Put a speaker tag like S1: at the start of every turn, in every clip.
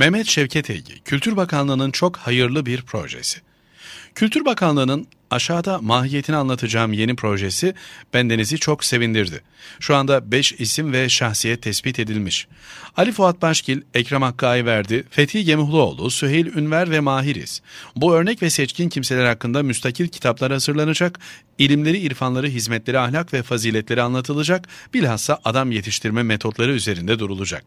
S1: Mehmet Şevket Eygi, Kültür Bakanlığı'nın çok hayırlı bir projesi. Kültür Bakanlığı'nın Aşağıda mahiyetini anlatacağım yeni projesi bendenizi çok sevindirdi. Şu anda 5 isim ve şahsiyet tespit edilmiş. Ali Fuat Başkil, Ekrem Hakkı Ayverdi, Fethi Gemihluoğlu, Süheyl Ünver ve Mahiriz. Bu örnek ve seçkin kimseler hakkında müstakil kitaplar hazırlanacak, ilimleri, irfanları, hizmetleri, ahlak ve faziletleri anlatılacak, bilhassa adam yetiştirme metotları üzerinde durulacak.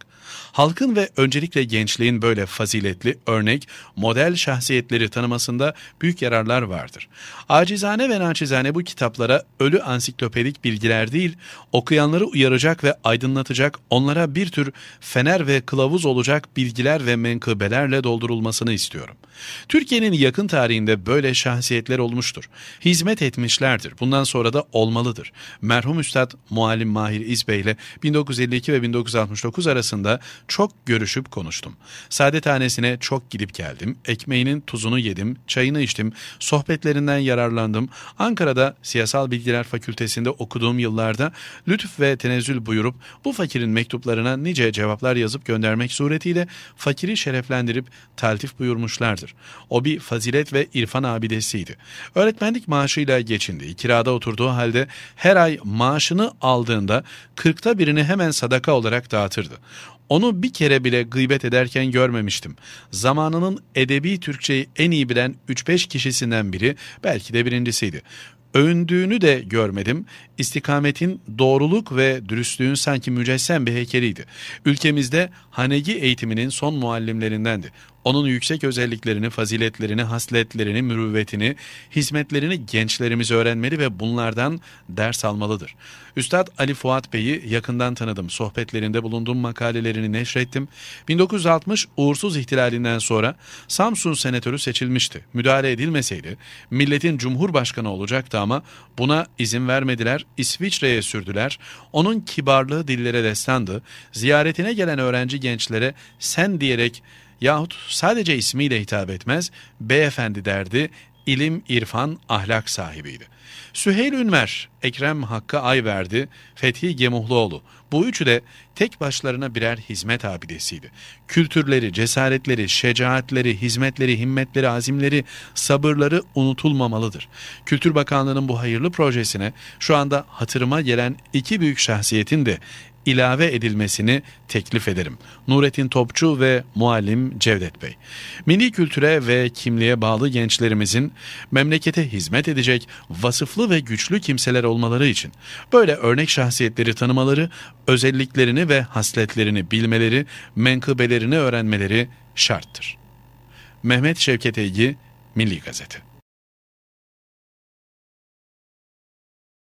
S1: Halkın ve öncelikle gençliğin böyle faziletli, örnek, model şahsiyetleri tanımasında büyük yararlar vardır. Acizane ve naçizane bu kitaplara ölü ansiklopedik bilgiler değil, okuyanları uyaracak ve aydınlatacak, onlara bir tür fener ve kılavuz olacak bilgiler ve menkıbelerle doldurulmasını istiyorum. Türkiye'nin yakın tarihinde böyle şahsiyetler olmuştur. Hizmet etmişlerdir. Bundan sonra da olmalıdır. Merhum Üstad Muallim Mahir İzbey ile 1952 ve 1969 arasında çok görüşüp konuştum. Saadethanesine çok gidip geldim, ekmeğinin tuzunu yedim, çayını içtim, sohbetlerinden yararlandım yararlandım. Ankara'da Siyasal Bilgiler Fakültesinde okuduğum yıllarda lütuf ve tenezzül buyurup bu fakirin mektuplarına nice cevaplar yazıp göndermek suretiyle fakiri şereflendirip taltif buyurmuşlardır. O bir fazilet ve irfan abidesiydi. Öğretmenlik maaşıyla geçindi. Kirada oturduğu halde her ay maaşını aldığında kırkta birini hemen sadaka olarak dağıtırdı. Onu bir kere bile gıybet ederken görmemiştim. Zamanının edebi Türkçeyi en iyi bilen 3-5 kişisinden biri belki de birincisiydi övündüğünü de görmedim. İstikametin doğruluk ve dürüstlüğün sanki mücessem bir heykeliydi. Ülkemizde Hanegi eğitiminin son muallimlerindendi. Onun yüksek özelliklerini, faziletlerini, hasletlerini, mürüvvetini, hizmetlerini gençlerimiz öğrenmeli ve bunlardan ders almalıdır. Üstad Ali Fuat Bey'i yakından tanıdım. Sohbetlerinde bulundum, makalelerini neşrettim. 1960 uğursuz ihtilalinden sonra Samsun senatörü seçilmişti. Müdahale edilmeseydi milletin cumhurbaşkanı olacaktı ama buna izin vermediler, İsviçre'ye sürdüler. Onun kibarlığı dillere destandı. Ziyaretine gelen öğrenci gençlere sen diyerek yahut sadece ismiyle hitap etmez, beyefendi derdi, ilim, irfan, ahlak sahibiydi. Süheyl Ünver, Ekrem Hakkı Ayverdi, Fethi Gemuhluoğlu, bu üçü de tek başlarına birer hizmet abidesiydi. Kültürleri, cesaretleri, şecaatleri, hizmetleri, himmetleri, azimleri, sabırları unutulmamalıdır. Kültür Bakanlığı'nın bu hayırlı projesine şu anda hatırıma gelen iki büyük şahsiyetin de ilave edilmesini teklif ederim. Nurettin Topçu ve muallim Cevdet Bey. Milli kültüre ve kimliğe bağlı gençlerimizin memlekete hizmet edecek vasıflı ve güçlü kimseler olmaları için böyle örnek şahsiyetleri tanımaları, özelliklerini ve hasletlerini bilmeleri, menkıbelerini öğrenmeleri şarttır. Mehmet Şevket Eygi, Milli Gazete